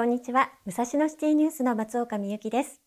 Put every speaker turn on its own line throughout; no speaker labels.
こんにちは武蔵野シティニュースの松岡美由紀です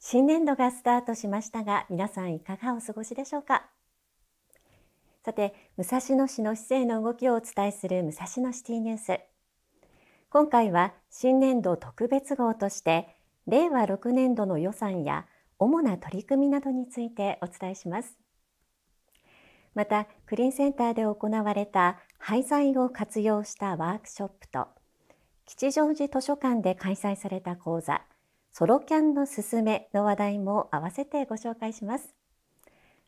新年度がスタートしましたが皆さんいかがお過ごしでしょうかさて武蔵野市の市政の動きをお伝えする武蔵野シティニュース今回は新年度特別号として令和6年度の予算や主な取り組みなどについてお伝えしますまたクリーンセンターで行われた廃材を活用したワークショップと吉祥寺図書館で開催された講座ソロキャンのすすめの話題も合わせてご紹介します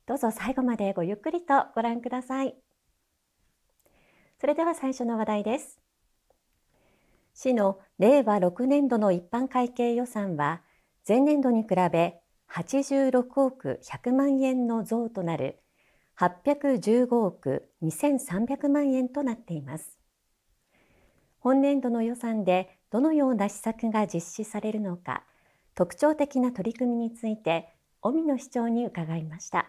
どうぞ最後までごゆっくりとご覧くださいそれでは最初の話題です市の令和6年度の一般会計予算は前年度に比べ86億100万円の増となる815億2300万円となっています本年度の予算でどのような施策が実施されるのか特徴的な取り組みについて尾身野市長に伺いました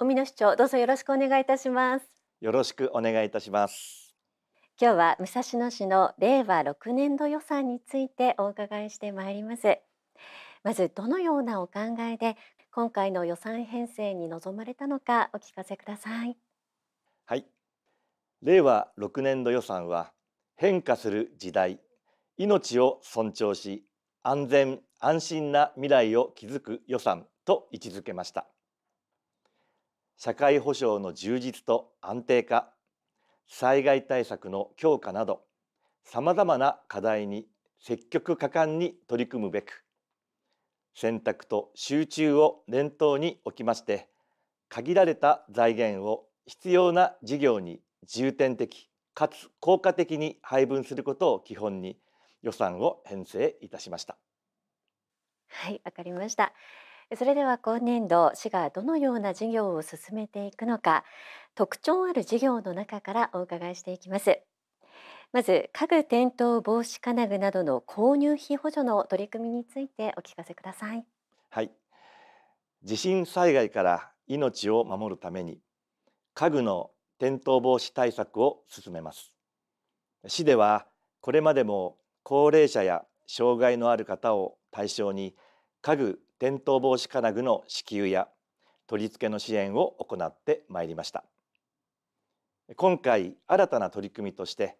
尾身野市長どうぞよろしくお願いいたします
よろしくお願いいたします
今日は武蔵野市の令和6年度予算についてお伺いしてまいりますまずどのようなお考えで今回の予算編成に臨まれたのかお聞かせください
はい令和6年度予算は変化する時代命を尊重し安全安心な未来を築く予算と位置づけました社会保障の充実と安定化災害対策の強化などさまざまな課題に積極果敢に取り組むべく選択と集中を念頭に置きまして限られた財源を必要な事業に重点的かつ効果的に配分することを基本に予算を編成いたしました
はいわかりましたそれでは今年度市がどのような事業を進めていくのか特徴ある事業の中からお伺いしていきますまず家具転倒防止金具などの購入費補助の取り組みについてお聞かせください。
はい。地震災害から命を守るために家具の転倒防止対策を進めます。市ではこれまでも高齢者や障害のある方を対象に家具転倒防止金具の支給や取り付けの支援を行ってまいりました今回新たな取り組みとして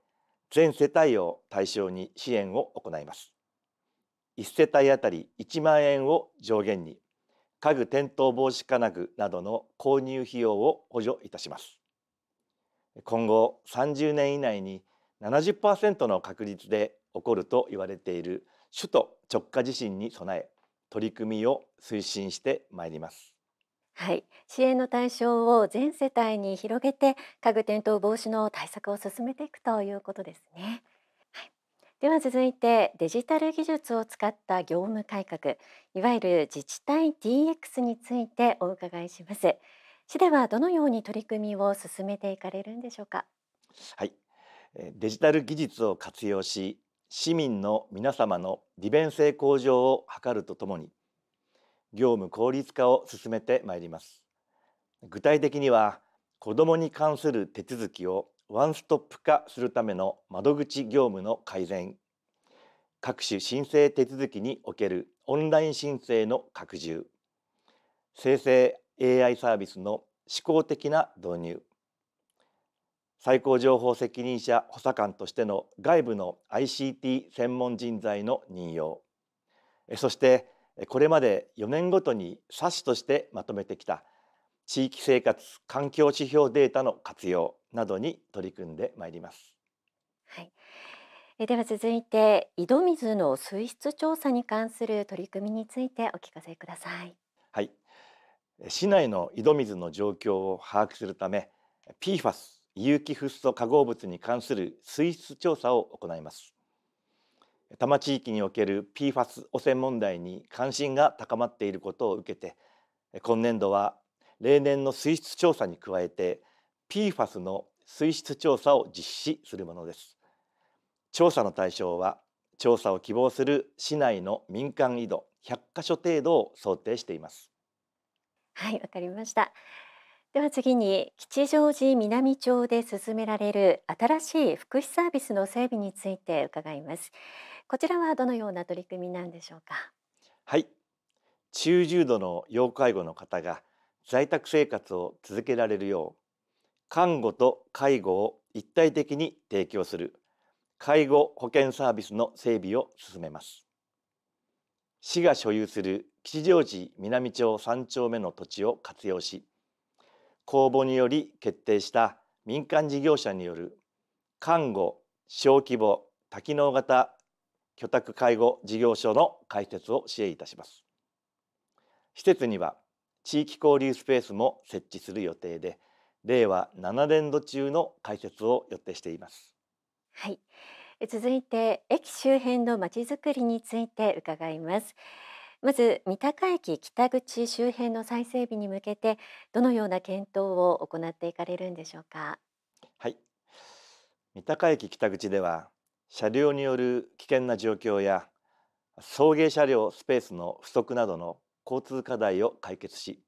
全世帯を対象に支援を行います1世帯あたり1万円を上限に家具転倒防止金具などの購入費用を補助いたします今後30年以内に70%の確率で起こると言われている首都直下地震に備え取り組みを推進してまいりますはい、
支援の対象を全世帯に広げて家具転倒防止の対策を進めていくということですね。はい、では続いてデジタル技術を使った業務改革いわゆる自治体 DX についてお伺いします。市ではどのように取り組みを進めていかれるんでしょうか。
はい、デジタル技術を活用し市民の皆様の利便性向上を図るとともに業務効率化を進めてまいります具体的には子どもに関する手続きをワンストップ化するための窓口業務の改善各種申請手続きにおけるオンライン申請の拡充生成 AI サービスの試行的な導入最高情報責任者補佐官としての外部の ICT 専門人材の任用そしてこれまで4年ごとに冊子としてまとめてきた地域生活環境指標データの活用などに取り組んでまいります。は
い、えでは続いて井戸水の水質調査に関する取り組みについてお聞かせください。
はい、市内の井戸水の状況を把握するため PFAS 有機フッ素化合物に関する水質調査を行います多摩地域における PFAS 汚染問題に関心が高まっていることを受けて今年度は例年の水質調査に加えて PFAS の水質調査を実施するものです調査の対象は調査を希望する市内の民間井戸100カ所程度を想定しています
はいわかりましたでは次に吉祥寺南町で進められる新しい福祉サービスの整備について伺いますこちらはどのような取り組みなんでしょうか
はい中重度の要介護の方が在宅生活を続けられるよう看護と介護を一体的に提供する介護保険サービスの整備を進めます市が所有する吉祥寺南町3丁目の土地を活用し公募により決定した民間事業者による看護小規模多機能型居宅介護事業所の開設を支援いたします施設には地域交流スペースも設置する予定で令和7年度中の開設を予定しています
はい続いて駅周辺のまちづくりについて伺いますまず三鷹駅北口周辺の再整備に向けてどのような検討を行っていかれるんでしょうか
はい三鷹駅北口では車両による危険な状況や送迎車両スペースの不足などの交通課題を解決し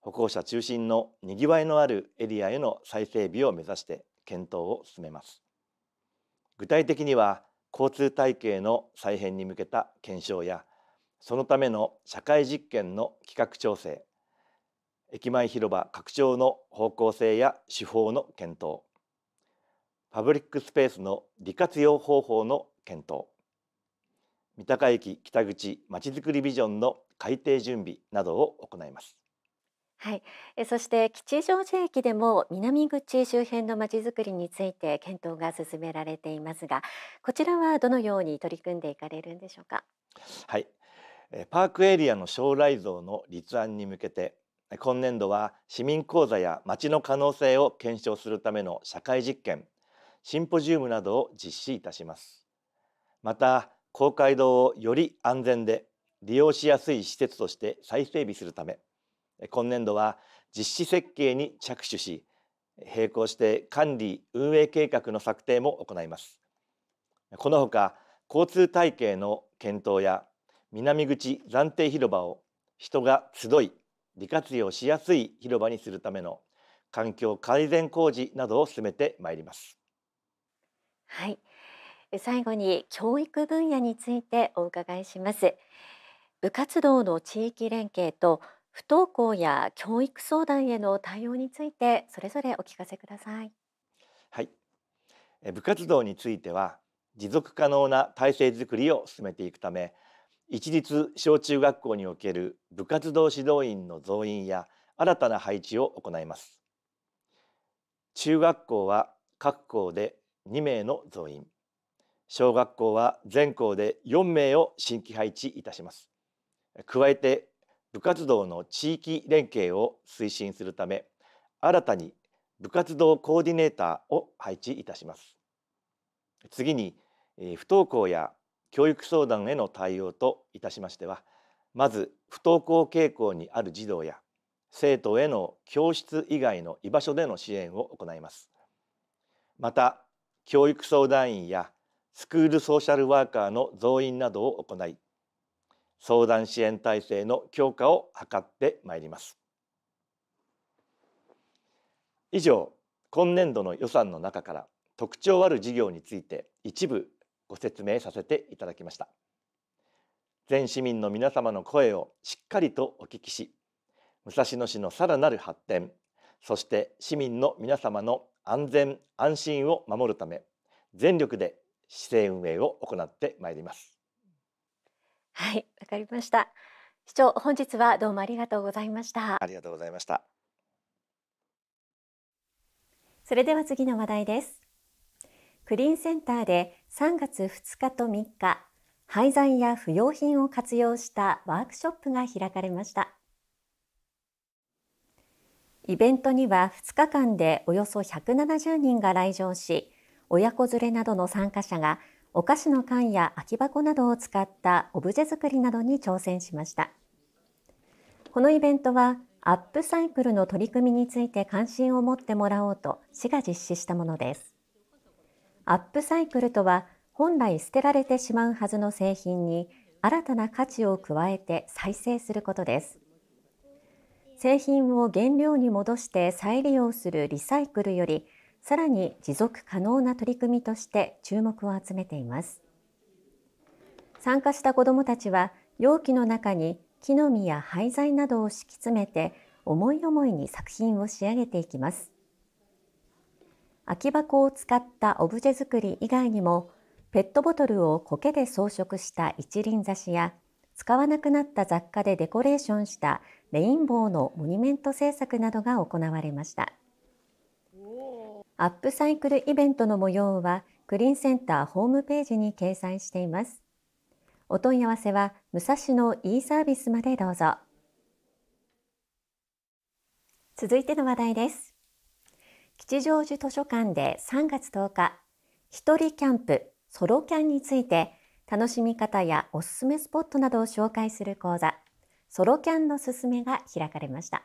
歩行者中心のにぎわいのあるエリアへの再整備を目指して検討を進めます具体的には交通体系の再編に向けた検証やそのための社会実験の企画調整駅前広場拡張の方向性や手法の検討パブリックスペースの利活用方法の検討三鷹駅北口まちづくりビジョンの改定準備などを行います。
はい、えそして吉祥寺駅でも南口周辺のまちづくりについて検討が進められていますがこちらはどのように取り組んでいかれるんでしょうか。
はい、パークエリアの将来像の立案に向けて今年度は市民講座や町の可能性を検証するための社会実験シンポジウムなどを実施いたしますまた公会堂をより安全で利用しやすい施設として再整備するため今年度は実施設計に着手し並行して管理運営計画の策定も行いますこのほか交通体系の検討や南口暫定広場を人が集い利活用しやすい広場にするための環境改善工事などを進めてまいります
はい最後に教育分野についてお伺いします部活動の地域連携と不登校や教育相談への対応についてそれぞれお聞かせください
はい部活動については持続可能な体制づくりを進めていくため一律小中学校における部活動指導員の増員や新たな配置を行います中学校は各校で2名の増員小学校は全校で4名を新規配置いたします加えて部活動の地域連携を推進するため新たに部活動コーディネーターを配置いたします次に不登校や教育相談への対応といたしましてはまず不登校傾向にある児童や生徒への教室以外の居場所での支援を行いますまた教育相談員やスクールソーシャルワーカーの増員などを行い相談支援体制の強化を図ってまいります以上今年度の予算の中から特徴ある事業について一部ご説明させていただきました全市民の皆様の声をしっかりとお聞きし武蔵野市のさらなる発展そして市民の皆様の安全安心を守るため全力で市政運営を行ってまいります
はいわかりました市長本日はどうもありがとうございましたありがとうございましたそれでは次の話題ですクリーンセンターで3月2日と3日、廃材や不用品を活用したワークショップが開かれました。イベントには2日間でおよそ170人が来場し、親子連れなどの参加者がお菓子の缶や空き箱などを使ったオブジェ作りなどに挑戦しました。このイベントはアップサイクルの取り組みについて関心を持ってもらおうと市が実施したものです。アップサイクルとは本来捨てられてしまうはずの製品に新たな価値を加えて再生することです製品を原料に戻して再利用するリサイクルよりさらに持続可能な取り組みとして注目を集めています参加した子どもたちは容器の中に木の実や廃材などを敷き詰めて思い思いに作品を仕上げていきます空き箱を使ったオブジェ作り以外にもペットボトルを苔で装飾した一輪挿しや使わなくなった雑貨でデコレーションしたレインボーのモニュメント制作などが行われましたアップサイクルイベントの模様はクリーンセンターホームページに掲載していますお問い合わせは武蔵野 e サービスまでどうぞ続いての話題です吉祥寺図書館で3月10日、一人キャンプ、ソロキャンについて、楽しみ方やおすすめスポットなどを紹介する講座、ソロキャンのすすめが開かれました。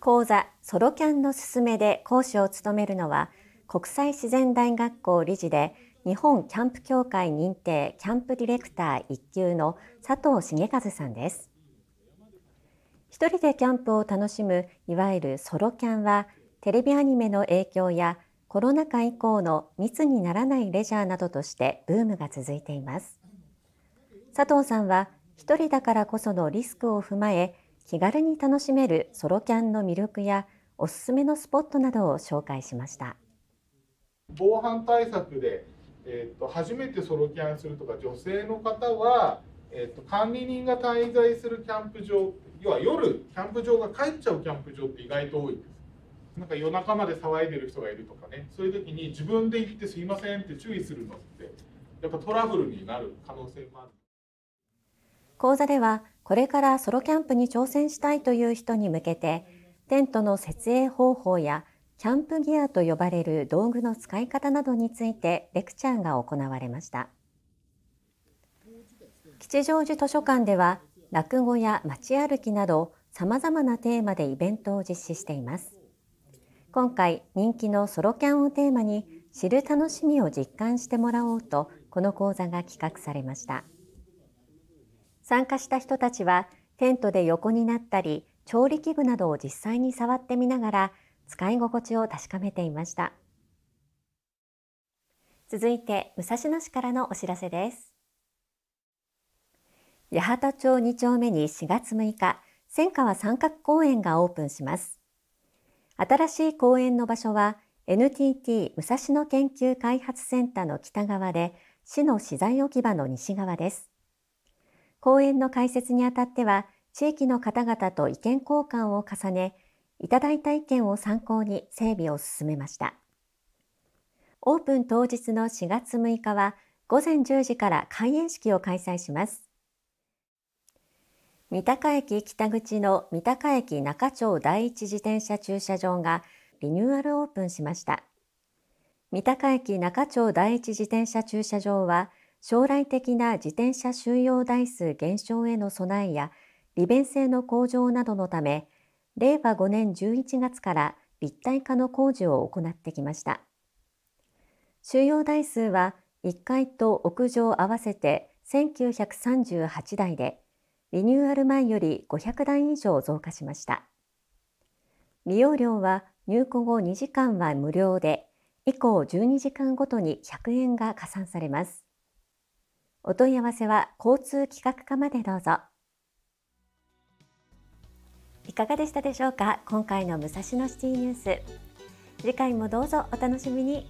講座、ソロキャンのすすめで講師を務めるのは、国際自然大学校理事で、日本キャンプ協会認定キャンプディレクター1級の佐藤茂和さんです。一人でキャンプを楽しむいわゆるソロキャンはテレビアニメの影響やコロナ禍以降の密にならないレジャーなどとしてブームが続いています佐藤さんは一人だからこそのリスクを踏まえ気軽に楽しめるソロキャンの魅力やおすすめのスポットなどを紹介しました
防犯対策で、えーと、と初めてソロキャンするとか女性の方は、えーと、と管理人が滞在するキャンプ場要は夜キャンプ場が帰っちゃうキャンプ場って意外と多いですなんか夜中まで騒いでる人がいるとかねそういう時に自分で行ってすいませんって注意するのってやっぱトラブルになる可能性もある
講座ではこれからソロキャンプに挑戦したいという人に向けてテントの設営方法やキャンプギアと呼ばれる道具の使い方などについてレクチャーが行われました吉祥寺図書館では落語や街歩きなど様々なテーマでイベントを実施しています今回人気のソロキャンをテーマに知る楽しみを実感してもらおうとこの講座が企画されました参加した人たちはテントで横になったり調理器具などを実際に触ってみながら使い心地を確かめていました続いて武蔵野市からのお知らせです八幡町2丁目に4月6日、千川三角公園がオープンします。新しい公園の場所は、NTT 武蔵野研究開発センターの北側で、市の資材置き場の西側です。公園の開設にあたっては、地域の方々と意見交換を重ね、いただいた意見を参考に整備を進めました。オープン当日の4月6日は、午前10時から開園式を開催します。三鷹駅北口の三鷹駅中町第一自転車駐車場がリニューアルオープンしました。三鷹駅中町第一自転車駐車場は、将来的な自転車収容台数減少への備えや利便性の向上などのため、令和5年11月から立体化の工事を行ってきました。収容台数は1階と屋上合わせて1938台で、リニューアル前より500台以上増加しました。利用料は入庫後2時間は無料で、以降12時間ごとに100円が加算されます。お問い合わせは交通企画課までどうぞ。いかがでしたでしょうか今回の武蔵野シティニュース次回もどうぞお楽しみに